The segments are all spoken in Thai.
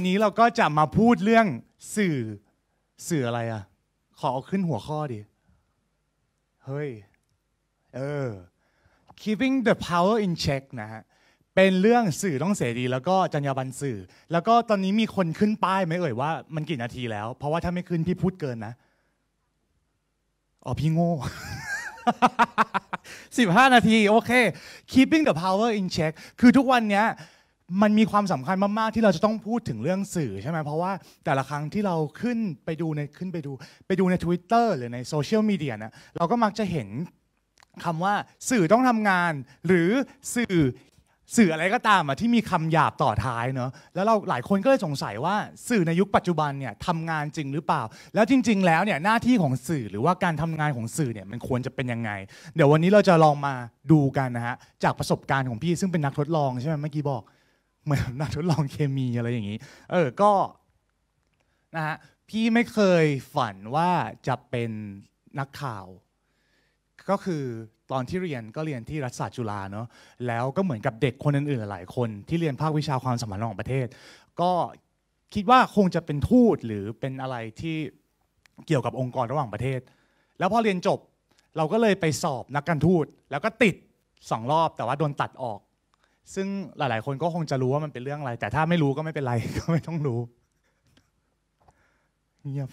วันนี้เราก็จะมาพูดเรื่องสื่อสื่ออะไรอะขอเอาขึ้นหัวข้อดิ เฮ้ย เออ keeping the power in check นะฮะ เป็นเรื่องสื่อต้องเสรีแล้วก็จรรยาบรรณสื่อ แล้วก็ตอนนี้มีคนขึ้นป้ายไหมเอ่ยว่า มันกี่นาทีแล้ว เพราะว่าถ้าไม่ขึ้นพี่พูดเกินนะ อ๋อพี่โง่สิบห้านาที โอเค keeping the power in check คือทุกวันเนี้ยมันมีความสำคัญมากๆ ที่เราจะต้องพูดถึงเรื่องสื่อใช่ไหมเพราะว่าแต่ละครั้งที่เราขึ้นไปดูในขึ้นไปดู ไปดูใน Twitter หรือในโซเชียลมีเดียนะเราก็มักจะเห็นคำว่าสื่อต้องทำงานหรือสื่อสื่ออะไรก็ตามอ่ะที่มีคำหยาบต่อท้ายเนาะแล้วเราหลายคนก็เลยสงสัยว่าสื่อในยุคปัจจุบันเนี่ยทำงานจริงหรือเปล่า แล้วจริง ๆ แล้วเนี่ยหน้าที่ของสื่อหรือว่าการทำงานของสื่อเนี่ยมันควรจะเป็นยังไง เดี๋ยววันนี้เราจะลองมาดูกันนะฮะจากประสบการณ์ของพี่ซึ่งเป็นนักทดลองใช่ไหมเมื่อกี้บอกเหมือนนักทดลองเคมีอะไรอย่างนี้ เออ ก็นะฮะ พี่ไม่เคยฝันว่าจะเป็นนักข่าว ก็คือตอนที่เรียนก็เรียนที่รัฐศาสตร์จุฬาเนาะ แล้วก็เหมือนกับเด็กคนอื่น ๆ หลายคน ที่เรียนภาควิชาความสัมพันธ์ระหว่างประเทศ ก็คิดว่าคงจะเป็นทูตหรือเป็นอะไรที่เกี่ยวกับองค์กรระหว่างประเทศ แล้วพอเรียนจบ เราก็เลยไปสอบนักการทูต แล้วก็ติดสองรอบแต่ว่าโดนตัดออกซึ่งหลายๆ คนก็คงจะรู้ว่ามันเป็นเรื่องอะไร แต่ถ้าไม่รู้ก็ไม่เป็นไรก็ไม่ต้องรู้เงียบ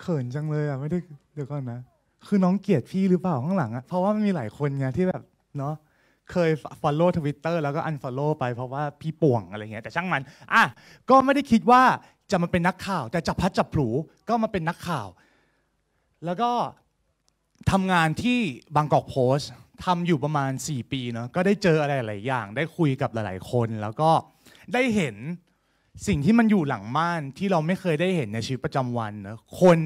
เขินจังเลยอ่ะไม่ได้เดี๋ยวก่อนนะคือน้องเกียด พี่หรือเปล่าข้างหลังอ่ะเพราะว่ามันมีหลายคนไงที่แบบเนาะเคย Follow Twitter แล้วก็ Unfollow ไปเพราะว่าพี่ป่วงอะไรเงี้ยแต่ช่างมันอ่ะก็ไม่ได้คิดว่าจะมาเป็นนักข่าว แต่จับพัดจับผูก็มาเป็นนักข่าว แล้วก็ทำงานที่บางกอกโพสทำอยู่ประมาณ 4 ปีเนาะก็ได้เจออะไรหลายอย่าง ได้คุยกับหลายๆคนแล้วก็ได้เห็นสิ่งที่มันอยู่หลังม่านที่เราไม่เคยได้เห็นในชีวิตประจำวันนะคน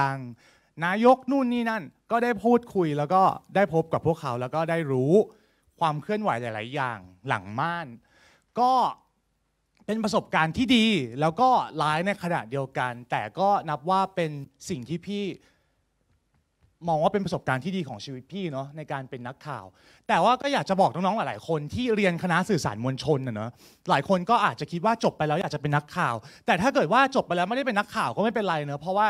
ดังๆ นายกนู่นนี่นั่นก็ได้พูดคุยแล้วก็ได้พบกับพวกเขา แล้วก็ได้รู้ความเคลื่อนไหวหลาย ๆ อย่างหลังม่านก็เป็นประสบการณ์ที่ดีแล้วก็ร้ายในขณะเดียวกัน แต่ก็นับว่าเป็นสิ่งที่พี่มองว่าเป็นประสบการณ์ที่ดีของชีวิตพี่เนาะในการเป็นนักข่าว แต่ว่าก็อยากจะบอกน้องๆหลายๆคนที่เรียนคณะสื่อสารมวลชนนะเนาะหลายคนก็อาจจะคิดว่าจบไปแล้วอยากจะเป็นนักข่าว แต่ถ้าเกิดว่าจบไปแล้วไม่ได้เป็นนักข่าวก็ไม่เป็นไรเนาะเพราะว่า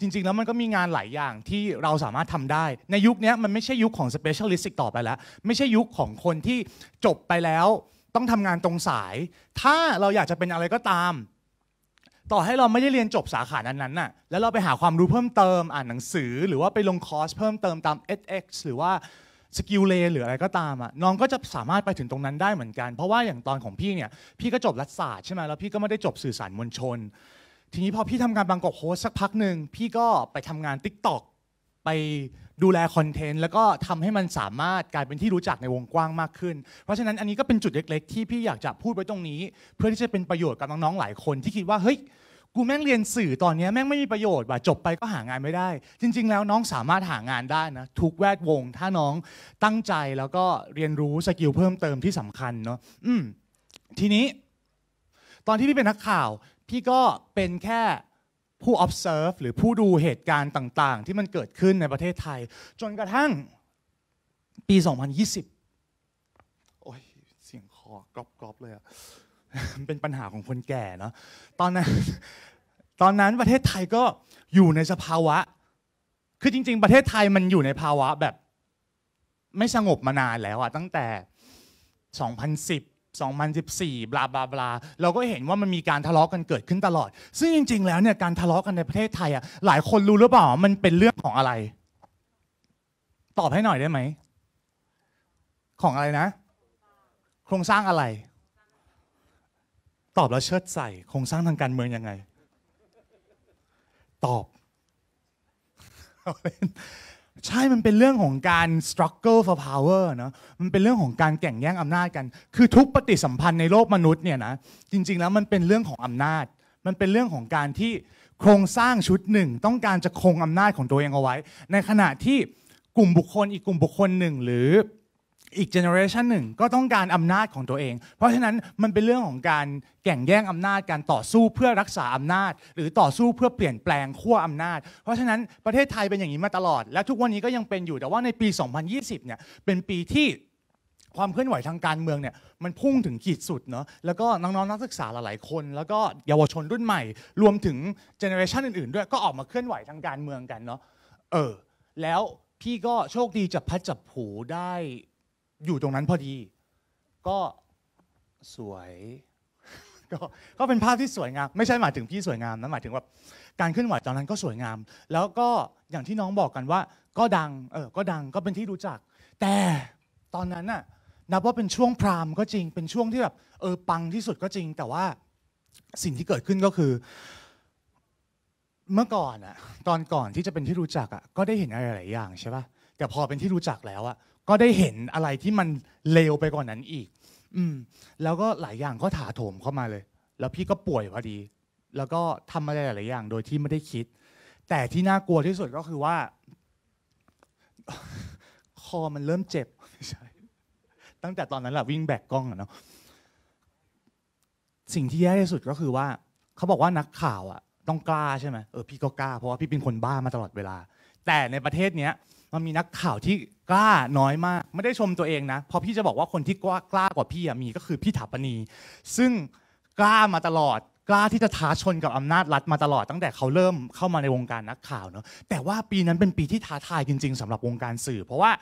จริง ๆ แล้วมันก็มีงานหลายอย่างที่เราสามารถทำได้ ในยุคนี้มันไม่ใช่ยุคของสียลิสต์อีกต่อไปแล้ว ไม่ใช่ยุคของคนที่จบไปแล้ว ต้องทำงานตรงสาย ถ้าเราอยากจะเป็นอะไรก็ตามต่อให้เราไม่ได้เรียนจบสาขานั้นๆน่ะ แล้วเราไปหาความรู้เพิ่มเติม อ่านหนังสือ หรือว่าไปลงคอร์สเพิ่มเติมตาม edX หรือว่าสกิลเลหรืออะไรก็ตามอ่ะน้องก็จะสามารถไปถึงตรงนั้นได้เหมือนกัน เพราะว่าอย่างตอนของพี่เนี่ย พี่ก็จบรัฐศาสตร์ใช่ไหมแล้วพี่ก็ไม่ได้จบสื่อสารมวลชน ทีนี้พอพี่ทำงานบางกอกโฮสสักพักหนึ่งพี่ก็ไปทำงานติต็ o k ไปดูแลคอนเทนต์แล้วก็ทำให้มันสามารถกลายเป็นที่รู้จักในวงกว้างมากขึ้น เพราะฉะนั้นอันนี้ก็เป็นจุดเล็ก ๆที่พี่อยากจะพูดไว้ตรงนี้ เพื่อที่จะเป็นประโยชน์กับน้องๆหลายคนที่คิดว่าเฮ้ยกูแม่งเรียนสื่อตอนนี้แม่งไม่มีประโยชน์ว่ะจบไปก็หางานไม่ได้ จริงๆ แล้วน้องสามารถหางานได้นะทุกแวดวง ถ้าน้องตั้งใจแล้วก็เรียนรู้สกิลเพิ่มเติมที่สำคัญเนาะอืมทีนี้ ตอนที่พี่เป็นนักข่าวพี่ก็เป็นแค่ผู้ observe หรือผู้ดูเหตุการณ์ต่าง ๆ ที่มันเกิดขึ้นในประเทศไทย จนกระทั่งปี 2020โอ้ยเสียงคอกรอบๆเลยอะเป็นปัญหาของคนแก่เนาะ ตอนนั้น ตอนนั้นประเทศไทยก็อยู่ในสภาวะ คือจริงๆประเทศไทยมันอยู่ในภาวะแบบไม่สงบมานานแล้วอะตั้งแต่ 2010 2014 บลาบลาบลา เราก็เห็นว่ามันมีการทะเลาะกันเกิดขึ้นตลอด ซึ่งจริง ๆ แล้วเนี่ยการทะเลาะกันในประเทศไทยอ่ะ หลายคนรู้หรือเปล่า มันเป็นเรื่องของอะไร ตอบให้หน่อยได้ไหม ของอะไรนะ โครงสร้างอะไร ตอบแล้วเชิดใส่โครงสร้างทางการเมืองยังไง ตอบใช่มันเป็นเรื่องของการ struggle for power เนาะมันเป็นเรื่องของการแข่งแย่งอำนาจกัน คือทุกปฏิสัมพันธ์ในโลกมนุษย์เนี่ยนะ จริงๆ แล้วมันเป็นเรื่องของอำนาจ มันเป็นเรื่องของการที่โครงสร้างชุดหนึ่ง ต้องการจะคงอำนาจของตัวเองเอาไว้ ในขณะที่กลุ่มบุคคลอีกกลุ่มบุคคลหนึ่งหรืออีกเจเนอเรชันหนึ่งก็ต้องการอำนาจของตัวเอง เพราะฉะนั้นมันเป็นเรื่องของการแข่งแย่งอำนาจการต่อสู้เพื่อรักษาอำนาจ หรือต่อสู้เพื่อเปลี่ยนแปลงขั้วอำนาจ เพราะฉะนั้นประเทศไทยเป็นอย่างนี้มาตลอด และทุกวันนี้ก็ยังเป็นอยู่แต่ว่าในปี 2020เนี่ยเป็นปีที่ความเคลื่อนไหวทางการเมืองเนี่ยมันพุ่งถึงขีดสุดเนาะแล้วก็น้องๆนักศึกษาหลายๆคน แล้วก็เยาวชนรุ่นใหม่ รวมถึงเจเนอเรชันอื่นๆ ด้วยก็ออกมาเคลื่อนไหวทางการเมืองกันเนาะเออแล้วพี่ก็โชคดีจับพัดจับผูได้อยู่ตรงนั้นพอดี ก็สวย ก็ก็เป็นภาพที่สวยงามไม่ใช่หมายถึงพี่สวยงามนะหมายถึงว่า การขึ้นไหวตอนนั้นก็สวยงาม แล้วก็อย่างที่น้องบอกกันว่า ก็ดัง เออก็ดังก็เป็นที่รู้จัก แต่ตอนนั้นน่ะนับว่าเป็นช่วงพรามก็จริงเป็นช่วงที่แบบเออปังที่สุดก็จริง แต่ว่าสิ่งที่เกิดขึ้นก็คือ เมื่อก่อนอะตอนก่อนที่จะเป็นที่รู้จักอะก็ได้เห็นอะไรหลายอย่าง ใช่ปะแต่พอเป็นที่รู้จักแล้วอะก็ได้เห็นอะไรที่มันเลวไปกว่านนั้นอีก อืม แล้วก็หลายอย่างก็ถาโถมเข้ามาเลย แล้วพี่ก็ป่วยพอดี แล้วก็ทำอะไรหลายอย่างโดยที่ไม่ได้คิด แต่ที่น่ากลัวที่สุดก็คือว่า คอมันเริ่มเจ็บใช่ตั้งแต่ตอนนั้นแหละวิ่งแบกกล้องอะเนาะ สิ่งที่แย่ที่สุดก็คือว่าเขาบอกว่านักข่าวอะต้องกล้าใช่ไหมเออพี่ก็กล้าเพราะว่าพี่เป็นคนบ้ามาตลอดเวลา แต่ในประเทศเนี้ยมันมีนักข่าวที่กล้าน้อยมากไม่ได้ชมตัวเองนะพอพี่จะบอกว่าคนที่กล้ากล้ากว่าพี่มีก็คือพี่ถาปณี ซึ่งกล้ามาตลอด กล้าที่จะท้าชนกับอำนาจรัฐมาตลอดตั้งแต่เขาเริ่มเข้ามาในวงการนักข่าวเนาะแต่ว่าปีนั้นเป็นปีที่ท้าทายจริงๆสำหรับวงการสื่อ เพราะว่า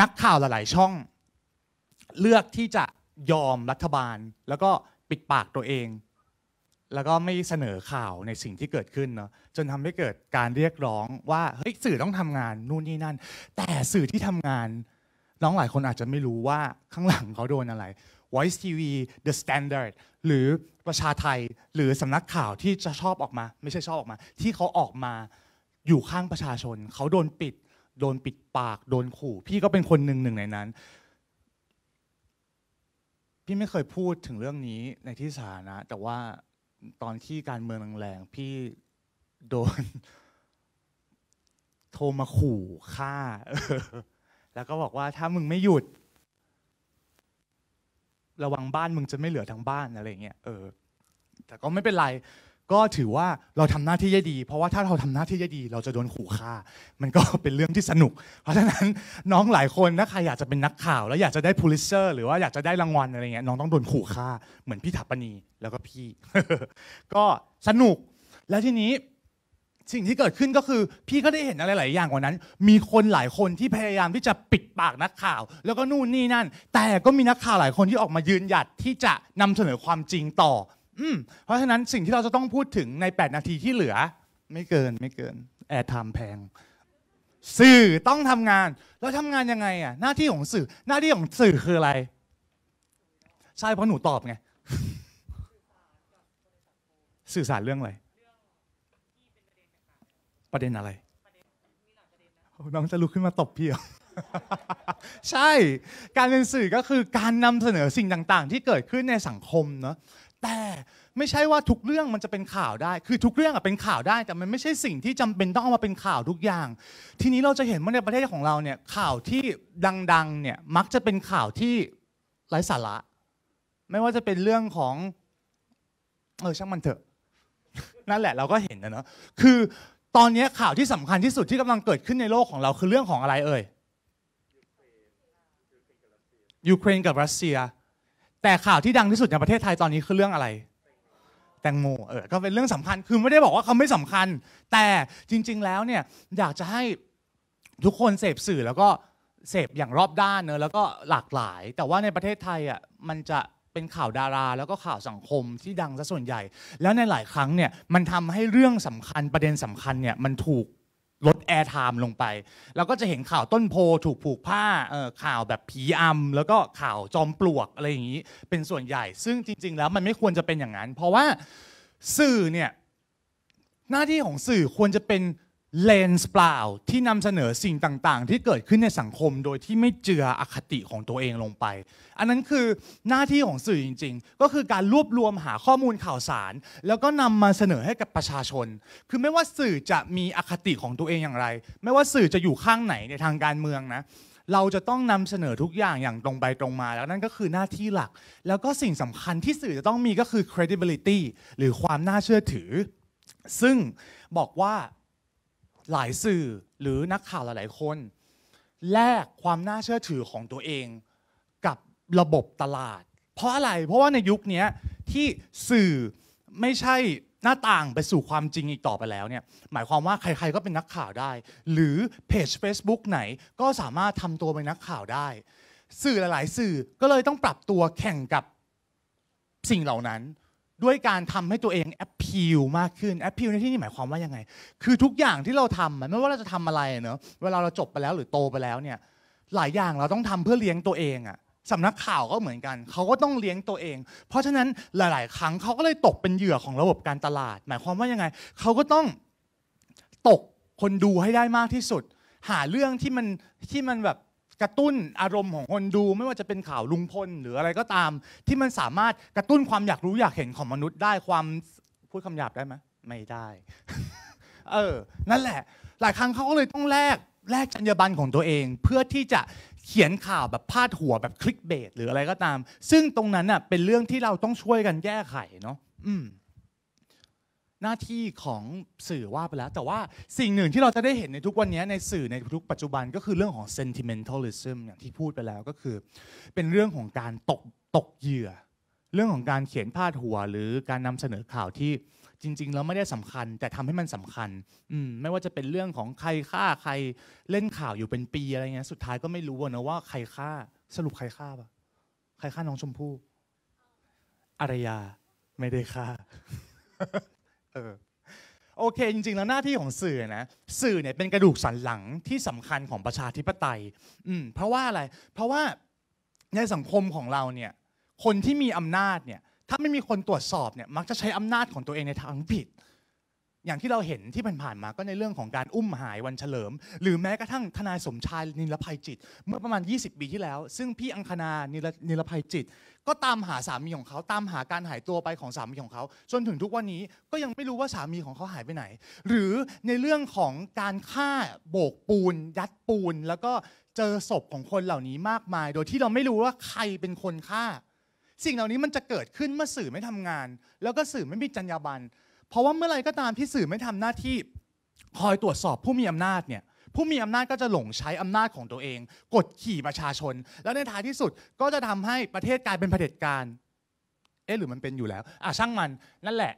นักข่าวหลายๆช่อง เลือกที่จะยอมรัฐบาลแล้วก็ปิดปากตัวเองแล้วก็ไม่เสนอข่าวในสิ่งที่เกิดขึ้นเนาะจนทำให้เกิดการเรียกร้องว่าเฮ้ยสื่อต้องทำงานนู่นนี่นั่น แต่สื่อที่ทำงานน้องหลายคนอาจจะไม่รู้ว่าข้างหลังเขาโดนอะไร Voice TV The Standard หรือประชาไทย หรือสำนักข่าวที่จะชอบออกมา ไม่ใช่ชอบออกมา ที่เขาออกมาอยู่ข้างประชาชนเขาโดนปิด โดนปิดปากโดนขู่ พี่ก็เป็นคนหนึ่งหนึ่งในนั้น พี่ไม่เคยพูดถึงเรื่องนี้ในที่สาธารณะแต่ว่าตอนที่การเมืองแรงๆพี่โดน โทรมาขู่ฆ่าแล้วก็บอกว่าถ้ามึงไม่หยุด ระวังบ้านมึงจะไม่เหลือทั้งบ้านอะไรเงี้ยเออแต่ก็ไม่เป็นไรก็ถือว่าเราทำหน้าที่ได้ดี เพราะว่าถ้าเราทำหน้าที่ได้ดีเราจะโดนขู่ฆ่ามันก็เป็นเรื่องที่สนุก เพราะฉะนั้นน้องหลายคนถ้าใครอยากจะเป็นนักข่าว แล้วอยากจะได้พูลิเซอร์หรือว่าอยากจะได้รางวัลอะไรเงี้ยน้องต้องโดนขู่ฆ่าเหมือนพี่ถัปปณีแล้วก็พี่ ก็สนุก แล้วทีนี้สิ่งที่เกิดขึ้นก็คือ พี่ก็ได้เห็นอะไรหลายอย่างกว่านั้น มีคนหลายคนที่พยายามที่จะปิดปากนักข่าว แล้วก็นู่นนี่นั่น แต่ก็มีนักข่าวหลายคนที่ออกมายืนหยัดที่จะนำเสนอความจริงต่ออืมเพราะฉะนั้นสิ่งที่เราจะต้องพูดถึงใน 8 นาทีที่เหลือ ไม่เกินไม่เกิน แอร์ไทม์แพง สื่อต้องทำงาน แล้วทำงานยังไงอ่ะ หน้าที่ของสื่อ หน้าที่ของสื่อคืออะไร ใช่เพราะหนูตอบไง สื่อสารเรื่องอะไรประเด็นอะไรน้องจะลุกขึ้นมาตบพี่เหรอใช่การเป็นสื่อก็คือการนำเสนอสิ่งต่างๆที่เกิดขึ้นในสังคมเนาะแต่ไม่ใช่ว่าทุกเรื่องมันจะเป็นข่าวได้ คือทุกเรื่องอะเป็นข่าวได้ แต่มันไม่ใช่สิ่งที่จำเป็นต้องเอามาเป็นข่าวทุกอย่าง ทีนี้เราจะเห็นว่าในประเทศของเราเนี่ยข่าวที่ดังๆ เนี่ยมักจะเป็นข่าวที่ไร้สาระ ไม่ว่าจะเป็นเรื่องของ เออช่างมันเถอะ นั่นแหละเราก็เห็นนะเนาะ คือตอนนี้ข่าวที่สำคัญที่สุดที่กำลังเกิดขึ้นในโลกของเราคือเรื่องของอะไร เอ่ยยูเครนกับรัสเซียแต่ข่าวที่ดังที่สุดในประเทศไทยตอนนี้คือเรื่องอะไร แตงโมเออ ก็เป็นเรื่องสำคัญคือไม่ได้บอกว่าเขาไม่สำคัญ แต่จริง ๆแล้วเนี่ยอยากจะให้ทุกคนเสพสื่อแล้วก็เสพอย่างรอบด้านเนอะแล้วก็หลากหลาย แต่ว่าในประเทศไทยอ่ะมันจะเป็นข่าวดาราแล้วก็ข่าวสังคมที่ดังซะส่วนใหญ่ แล้วในหลายครั้งเนี่ยมันทำให้เรื่องสำคัญประเด็นสำคัญเนี่ยมันถูกลดแอร์ไทม์ลงไป แล้วก็จะเห็นข่าวต้นโพถูกผูกผ้าข่าวแบบผีอำแล้วก็ข่าวจอมปลวก อะไรอย่างนี้ เป็นส่วนใหญ่ ซึ่งจริง ๆ แล้วมันไม่ควรจะเป็นอย่างนั้น เพราะว่าสื่อเนี่ย หน้าที่ของสื่อควรจะเป็นเลนส์เปล่าที่นำเสนอสิ่งต่าง ๆ ที่เกิดขึ้นในสังคมโดยที่ไม่เจืออคติของตัวเองลงไป อันนั้นคือหน้าที่ของสื่อจริง ๆ ก็คือการรวบรวมหาข้อมูลข่าวสาร แล้วก็นำมาเสนอให้กับประชาชน คือไม่ว่าสื่อจะมีอคติของตัวเองอย่างไร ไม่ว่าสื่อจะอยู่ข้างไหนในทางการเมืองนะ เราจะต้องนำเสนอทุกอย่างอย่างตรงไปตรงมา แล้วนั่นก็คือหน้าที่หลัก แล้วก็สิ่งสำคัญที่สื่อจะต้องมีก็คือ credibility หรือความน่าเชื่อถือ ซึ่งบอกว่าหลายสื่อหรือนักข่าวหลายๆคน แลกความน่าเชื่อถือของตัวเองกับระบบตลาด เพราะอะไรเพราะว่าในยุคนี้ที่สื่อไม่ใช่หน้าต่างไปสู่ความจริงอีกต่อไปแล้วเนี่ย หมายความว่าใคร ๆก็เป็นนักข่าวได้ หรือเพจ Facebook ไหนก็สามารถทำตัวเป็นนักข่าวได้ สื่อหลายๆ สื่อก็เลยต้องปรับตัวแข่งกับสิ่งเหล่านั้นด้วยการทำให้ตัวเองแอปพิลมากขึ้นแอปพิลในที่นี้หมายความว่ายังไง คือทุกอย่างที่เราทำไม่ว่าเราจะทำอะไรเนอะเวลาเราจบไปแล้วหรือโตไปแล้วเนี่ยหลายอย่างเราต้องทำเพื่อเลี้ยงตัวเองอะสำนักข่าวก็เหมือนกันเขาก็ต้องเลี้ยงตัวเอง เพราะฉะนั้นหลาย ๆ ครั้งเขาก็เลยตกเป็นเหยื่อของระบบการตลาด หมายความว่ายังไงเขาก็ต้องตกคนดูให้ได้มากที่สุด หาเรื่องที่มันที่มันแบบกระตุ้นอารมณ์ของคนดูไม่ว่าจะเป็นข่าวลุงพลหรืออะไรก็ตาม ที่มันสามารถกระตุ้นความอยากรู้อยากเห็นของมนุษย์ได้ความพูดคำหยาบได้ไหมไม่ได้ เออนั่นแหละ หลายครั้งเขาก็เลยต้องแลกแลกจรรยาบรรณของตัวเอง เพื่อที่จะเขียนข่าวแบบพาดหัวแบบคลิกเบสหรืออะไรก็ตาม ซึ่งตรงนั้นน่ะเป็นเรื่องที่เราต้องช่วยกันแก้ไขเนาะอืมหน้าที่ของสื่อว่าไปแล้ว แต่ว่าสิ่งหนึ่งที่เราจะได้เห็นในทุกวันนี้ในสื่อในทุก ปัจจุบัน ก็คือเรื่องของ sentimentalism อย่างที่พูดไปแล้วก็คือ เป็นเรื่องของการตกตกเหยื่อ เรื่องของการเขียนพาดหัวหรือการนำเสนอข่าวที่จริงๆแล้วไม่ได้สำคัญ แต่ทำให้มันสำคัญ อืม ไม่ว่าจะเป็นเรื่องของใครฆ่าใครเล่นข่าวอยู่เป็นปีอะไรเงี้ยสุดท้ายก็ไม่รู้นะว่าใครฆ่าสรุปใครฆ่าปะใครฆ่าน้องชมพู่อารยาไม่ได้ฆ่าเออโอเคจริงๆแล้วหน้าที่ของสื่อนะสื่อเนี่ยเป็นกระดูกสันหลังที่สำคัญของประชาธิปไตย อืมเพราะว่าอะไร เพราะว่าในสังคมของเราเนี่ยคนที่มีอำนาจเนี่ยถ้าไม่มีคนตรวจสอบเนี่ยมักจะใช้อำนาจของตัวเองในทางผิดอย่างที่เราเห็นที่ผ่านๆมา ก็ในเรื่องของการอุ้มหายวันเฉลิม หรือแม้กระทั่งทนายสมชายนิรภัยจิต เมื่อประมาณ 20 ปีที่แล้ว ซึ่งพี่อังคณานิรภัยจิต ก็ตามหาสามีของเขาตามหาการหายตัวไปของสามีของเขาจนถึงทุกวันนี้ก็ยังไม่รู้ว่าสามีของเขาหายไปไหน หรือในเรื่องของการฆ่าโบกปูนยัดปูน แล้วก็เจอศพของคนเหล่านี้มากมาย โดยที่เราไม่รู้ว่าใครเป็นคนฆ่า สิ่งเหล่านี้มันจะเกิดขึ้นเมื่อสื่อไม่ทำงาน แล้วก็สื่อไม่มีจรรยาบรรณเพราะว่าเมื่อไรก็ตามที่สื่อไม่ทำหน้าที่ คอยตรวจสอบผู้มีอำนาจเนี่ยผู้มีอำนาจก็จะหลงใช้อำนาจของตัวเองกดขี่ประชาชน แล้วในท้ายที่สุดก็จะทำให้ประเทศกลายเป็นเผด็จการเอ๊ะหรือมันเป็นอยู่แล้วอ่ะช่างมันนั่นแหละ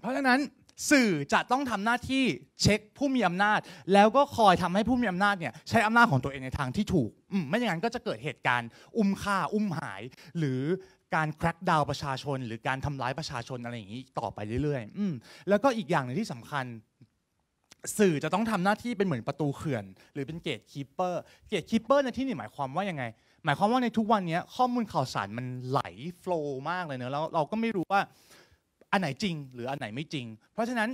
เพราะฉะนั้นสื่อจะต้องทำหน้าที่เช็คผู้มีอำนาจ แล้วก็คอยทำให้ผู้มีอำนาจเนี่ยใช้อำนาจของตัวเองในทางที่ถูกอืมไม่อย่างนั้นก็จะเกิดเหตุการณ์ อุ้มฆ่าอุ้มหาย หรือการแคร็กดาวประชาชนหรือการทำร้ายประชาชนอะไรอย่างนี้ต่อไปเรื่อยๆอืมแล้วก็อีกอย่างหนึ่งที่สำคัญ สื่อจะต้องทำหน้าที่เป็นเหมือนประตูเขื่อน หรือเป็นเกตคีเปอร์เกตคีเปอร์ในที่นี้หมายความว่ายังไงหมายความว่าในทุกวันนี้ข้อมูลข่าวสารมันไหลโฟล์มากเลยเนอะแล้วเราก็ไม่รู้ว่าอันไหนจริง หรืออันไหนไม่จริง เพราะฉะนั้น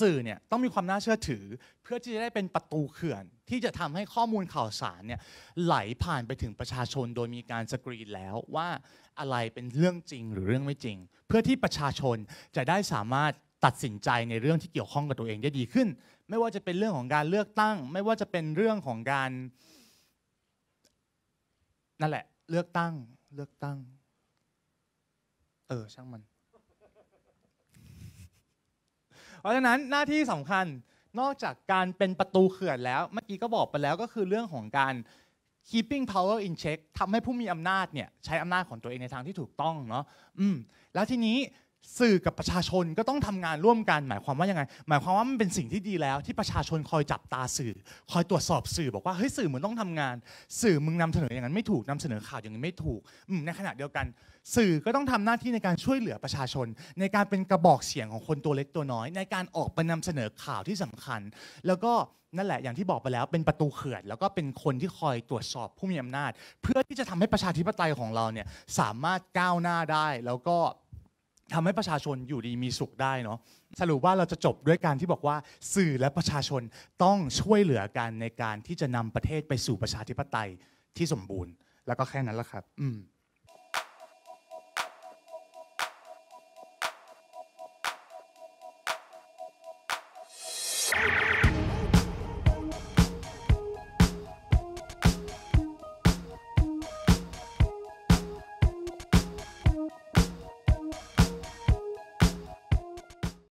สื่อเนี่ยต้องมีความน่าเชื่อถือเพื่อที่จะได้เป็นประตูเขื่อนที่จะทำให้ข้อมูลข่าวสารเนี่ยไหลผ่านไปถึงประชาชนโดยมีการสกรีนแล้วว่าอะไรเป็นเรื่องจริงหรือเรื่องไม่จริง เพื่อที่ประชาชนจะได้สามารถตัดสินใจในเรื่องที่เกี่ยวข้องกับตัวเองได้ดีขึ้น ไม่ว่าจะเป็นเรื่องของการเลือกตั้ง ไม่ว่าจะเป็นเรื่องของการ นั่นแหละ เลือกตั้งเลือกตั้งเออช่างมันเพราะฉะนั้นหน้าที่สำคัญนอกจากการเป็นประตูเขื่อนแล้ว เมื่อกี้ก็บอกไปแล้วก็คือเรื่องของการ keeping power in check ทำให้ผู้มีอำนาจเนี่ยใช้อำนาจของตัวเองในทางที่ถูกต้องเนาะ อืม แล้วทีนี้สื่อกับประชาชนก็ต้องทำงานร่วมกัน หมายความว่ายังไงหมายความว่ามันเป็นสิ่งที่ดีแล้ว ที่ประชาชนคอยจับตาสื่อคอยตรวจสอบสื่อบอกว่าเฮ้ยสื่อมึงต้องทำงาน สื่อมึงนำเสนออย่างนั้นไม่ถูกนำเสนอข่าวอย่างนี้ไม่ถูก อืม ในขณะเดียวกันสื่อก็ต้องทำหน้าที่ในการช่วยเหลือประชาชน ในการเป็นกระบอกเสียงของคนตัวเล็กตัวน้อยในการออกไปนำเสนอข่าวที่สำคัญ แล้วก็นั่นแหละอย่างที่บอกไปแล้ว เป็นประตูเขื่อน แล้วก็เป็นคนที่คอยตรวจสอบผู้มีอำนาจ เพื่อที่จะทำให้ประชาธิปไตยของเราเนี่ยสามารถก้าวหน้าได้ แล้วก็ทำให้ประชาชนอยู่ดีมีสุขได้เนาะสรุปว่าเราจะจบด้วยการที่บอกว่าสื่อและประชาชนต้องช่วยเหลือกันในการที่จะนำประเทศไปสู่ประชาธิปไตยที่สมบูรณ์ แล้วก็แค่นั้นละครับ อืม